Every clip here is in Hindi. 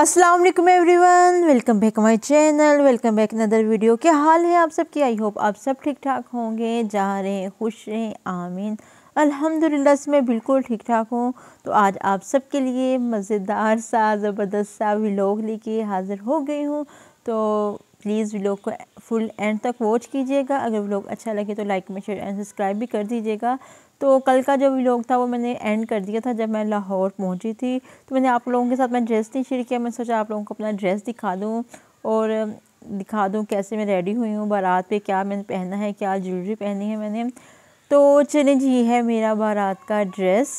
अस्सलाम वालेकुम everyone welcome back my channel welcome back another video क्या हाल है आप सब की आई होप आप सब ठीक ठाक होंगे जा रहे हैं खुश रहें आमीन अल्हम्दुलिल्लाह मैं बिल्कुल ठीक ठाक हूँ तो आज आप सब के लिए मज़ेदार सा ज़बरदस्त सा व्लॉग लेके हाज़िर हो गई हूँ तो प्लीज़ व्लॉग को फुल एंड तक वॉच कीजिएगा अगर व्लॉग अच्छा लगे तो लाइक में शेयर एंड सब्सक्राइब भी कर दीजिएगा तो कल का जो व्लॉग था वो मैंने एंड कर दिया था जब मैं लाहौर पहुंची थी तो मैंने आप लोगों के साथ मैं ड्रेस नहीं शेयर किया मैं सोचा आप लोगों को अपना ड्रेस दिखा दूँ और दिखा दूँ कैसे मैं रेडी हुई हूँ बारात पर क्या मैंने पहना है क्या ज्वेलरी पहनी है मैंने तो चलें जी ये है मेरा बारात का ड्रेस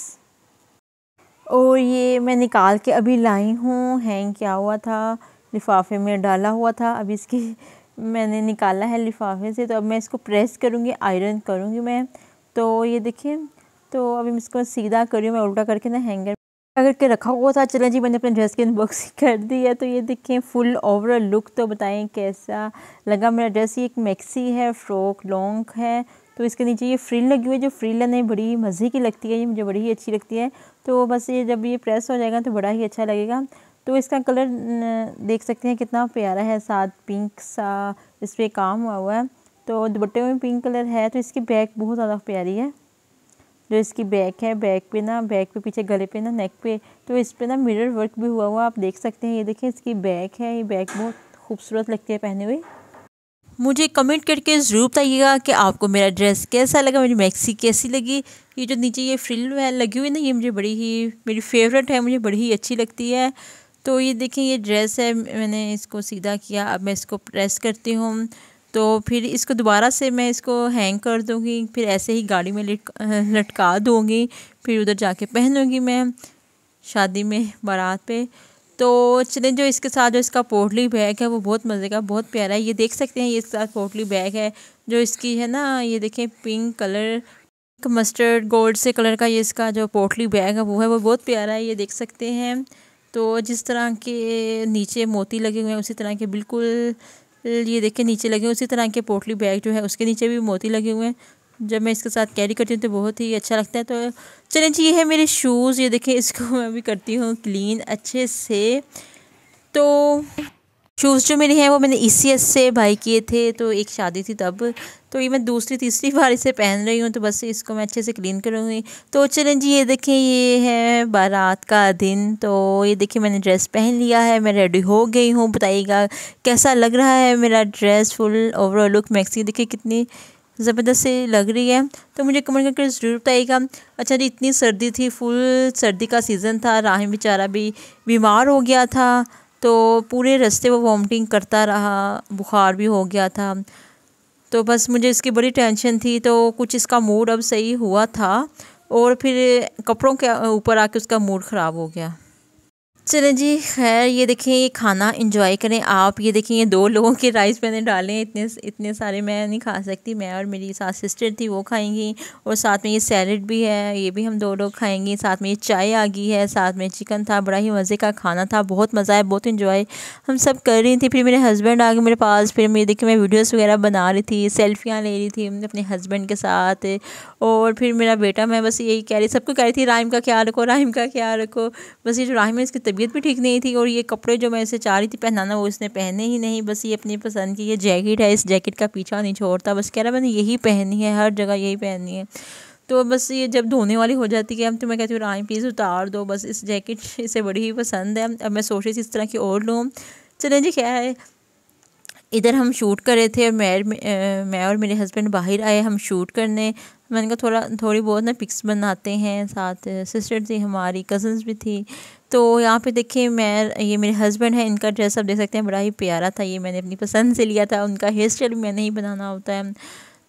और ये मैं निकाल के अभी लाई हूँ हैंग क्या हुआ था लिफाफे में डाला हुआ था अब इसकी मैंने निकाला है लिफाफे से तो अब मैं इसको प्रेस करूँगी आयरन करूँगी मैं तो ये देखिए तो अभी मैं इसको सीधा हूँ मैं उल्टा करके ना हैंगर करके रखा हुआ था चलें जी मैंने अपने ड्रेस की अनबॉक्सिंग कर दी है तो ये देखें फुल ओवरऑल लुक तो बताएं कैसा लगा मेरा ड्रेस ये एक मैक्सी है फ्रॉक लॉन्ग है तो इसके नीचे ये फ्रिल लगी हुई है जो फ्रिल है नहीं बड़ी मज़े की लगती है ये मुझे बड़ी ही अच्छी लगती है तो बस ये जब ये प्रेस हो जाएगा तो बड़ा ही अच्छा लगेगा तो इसका कलर देख सकते हैं कितना प्यारा है साथ पिंक सा इस पर काम हुआ हुआ है तो दुपट्टे में पिंक कलर है तो इसकी बैक बहुत ज़्यादा प्यारी है जो इसकी बैक है बैक पे ना बैक पे पीछे गले पे ना नेक पे तो इस पर ना मिरर वर्क भी हुआ हुआ आप देख सकते हैं ये देखिए इसकी बैक है ये बैक बहुत खूबसूरत लगती है पहने हुए मुझे कमेंट करके ज़रूर बताइएगा कि आपको मेरा ड्रेस कैसा लगा मेरी मैक्सी कैसी लगी ये जो नीचे ये फ्रिल लगी हुई ना ये मुझे बड़ी ही मेरी फेवरेट है मुझे बड़ी ही अच्छी लगती है तो ये देखें ये ड्रेस है मैंने इसको सीधा किया अब मैं इसको प्रेस करती हूँ तो फिर इसको दोबारा से मैं इसको हैंग कर दूँगी फिर ऐसे ही गाड़ी में लट लटका दूँगी फिर उधर जाके पहनूँगी मैं शादी में बारात पे तो चलें जो इसके साथ जो इसका पोटली बैग है वो बहुत मज़े का बहुत प्यारा है ये देख सकते हैं ये इसके साथ पोटली बैग है जो इसकी है ना ये देखें pink colour pink mustard gold से कलर का ये इसका जो पोटली बैग है वो है वो बहुत प्यारा है ये देख सकते हैं तो जिस तरह के नीचे मोती लगे हुए हैं उसी तरह के बिल्कुल ये देखिए नीचे लगे उसी तरह के पोटली बैग जो है उसके नीचे भी मोती लगे हुए हैं जब मैं इसके साथ कैरी करती हूँ तो बहुत ही अच्छा लगता है तो चलें जी ये है मेरे शूज़ ये देखें इसको मैं भी करती हूँ क्लीन अच्छे से तो शूज़ जो मेरे हैं वो मैंने ई e से बाई किए थे तो एक शादी थी तब तो ये मैं दूसरी तीसरी बार इसे पहन रही हूँ तो बस इसको मैं अच्छे से क्लीन करूँगी तो चलें जी ये देखें ये है बारात का दिन तो ये देखिए मैंने ड्रेस पहन लिया है मैं रेडी हो गई हूँ बताइएगा कैसा लग रहा है मेरा dress full overall look maxi देखिए कितनी ज़बरदस्त से लग रही है तो मुझे कमेंट करके ज़रूर बताइएगा अच्छा जी इतनी सर्दी थी फुल सर्दी का सीज़न था राहिम बेचारा भी बीमार हो गया था तो पूरे रास्ते वो वॉमिटिंग करता रहा बुखार भी हो गया था तो बस मुझे इसकी बड़ी टेंशन थी तो कुछ इसका मूड अब सही हुआ था और फिर कपड़ों के ऊपर आके उसका मूड ख़राब हो गया चलें जी खैर ये देखें ये खाना इंजॉय करें आप ये देखें ये दो लोगों के राइस मैंने डाले इतने इतने सारे मैं नहीं खा सकती मैं और मेरी सास सिस्टर थी वो खाएंगी और साथ में ये सैलड भी है ये भी हम दो लोग खाएंगे साथ में ये चाय आ गई है साथ में चिकन था बड़ा ही मज़े का खाना था बहुत मज़ा है बहुत इंजॉय हम सब कर रही थी फिर मेरे हस्बैंड आ गए मेरे पास फिर मेरे देखिए मैं वीडियोज़ वगैरह बना रही थी सेल्फियाँ ले रही थी अपने हस्बैंड के साथ और फिर मेरा बेटा मैं बस यही कह रही सबको कह रही थी राइम का क्या रखो राहिम का क्या रखो बस ये जो राहिम है इसकी तबीयत भी ठीक नहीं थी और ये कपड़े जो मैं इसे चाह रही थी पहनाना वो इसने पहने ही नहीं बस ये अपनी पसंद की ये जैकेट है इस जैकेट का पीछा नहीं छोड़ता बस कह रहा मैंने यही पहनी है हर जगह यही पहनी है तो बस ये जब धोने वाली हो जाती है तो मैं कहती हूँ आई प्लीज़ उतार दो बस इस जैकेट इसे बड़ी ही पसंद है अब मैं सोच रही थी इस तरह की और लूँ चलें जी क्या है इधर हम शूट कर रहे थे और मैं मैं और मेरे हस्बैंड बाहर आए हम शूट करने मैंने कहा थोड़ा थोड़ी बहुत ना पिक्स बनाते हैं साथ सिस्टर थी हमारी कज़न्स भी थी तो यहाँ पे देखिए मैं ये मेरे हस्बैंड हैं इनका ड्रेस आप देख सकते हैं बड़ा ही प्यारा था ये मैंने अपनी पसंद से लिया था उनका हेयर स्टाइल भी मैंने ही बनाना होता है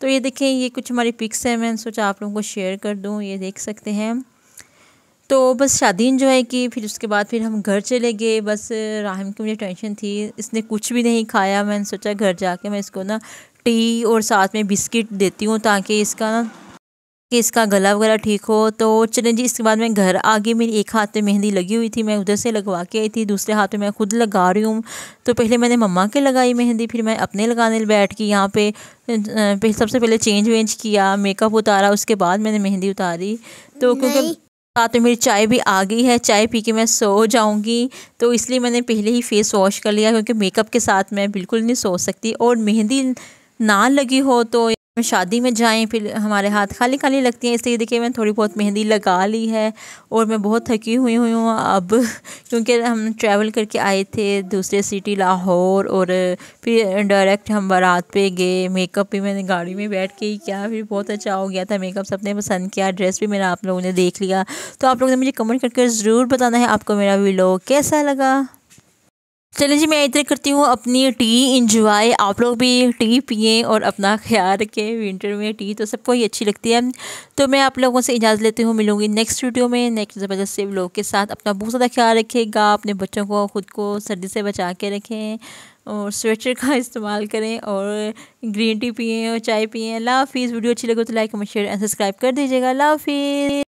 तो ये देखें ये कुछ हमारी पिक्स हैं मैंने सोचा आप लोगों को शेयर कर दूँ ये देख सकते हैं तो बस शादी है कि फिर उसके बाद फिर हम घर चले गए बस राहिम की मुझे टेंशन थी इसने कुछ भी नहीं खाया मैंने सोचा घर जाके मैं इसको ना टी और साथ में बिस्किट देती हूँ ताकि इसका ना कि इसका गला वगैरह ठीक हो तो चलें जी इसके बाद मैं घर आ गई मेरी एक हाथ में मेहंदी लगी हुई थी मैं उधर से लगवा के आई थी दूसरे हाथ में मैं खुद लगा रही हूँ तो पहले मैंने मम्मा के लगाई मेहंदी फिर मैं अपने लगाने बैठ के यहाँ पे सबसे पहले चेंज वेंज किया मेकअप उतारा उसके बाद मैंने मेहंदी उतारी तो क्योंकि साथ में मेरी चाय भी आ गई है चाय पी के मैं सो जाऊंगी तो इसलिए मैंने पहले ही फेस वॉश कर लिया क्योंकि मेकअप के साथ मैं बिल्कुल नहीं सो सकती और मेहंदी ना लगी हो तो हम शादी में जाएं फिर हमारे हाथ खाली खाली लगती हैं इसलिए देखिए मैंने थोड़ी बहुत मेहंदी लगा ली है और मैं बहुत थकी हुई हुई हूँ अब क्योंकि हम ट्रैवल करके आए थे दूसरे सिटी लाहौर और फिर डायरेक्ट हम बारात पे गए मेकअप भी मैंने गाड़ी में बैठ के ही किया फिर बहुत अच्छा हो गया था मेकअप सबने पसंद किया ड्रेस भी मेरा आप लोगों ने देख लिया तो आप लोगों ने मुझे कमेंट करके ज़रूर बताना है आपको मेरा वीडियो कैसा लगा चलिए जी मैं इतने करती हूँ अपनी टी इंजॉय आप लोग भी टी पिए और अपना ख्याल रखें विंटर में टी तो सबको ही अच्छी लगती है तो मैं आप लोगों से इजाज़त लेती हूँ मिलूँगी नेक्स्ट वीडियो में नेक्स्ट ज़बरदस्त से लोग के साथ अपना बहुत ज़्यादा ख्याल रखेगा अपने बच्चों को ख़ुद को सर्दी से बचा के रखें और स्वेटर का इस्तेमाल करें और ग्रीन टी पिए और चाय पिए लाफ़ीज़ वीडियो अच्छी लगे तो like comment share and subscribe कर दीजिएगा लाफ़ीज़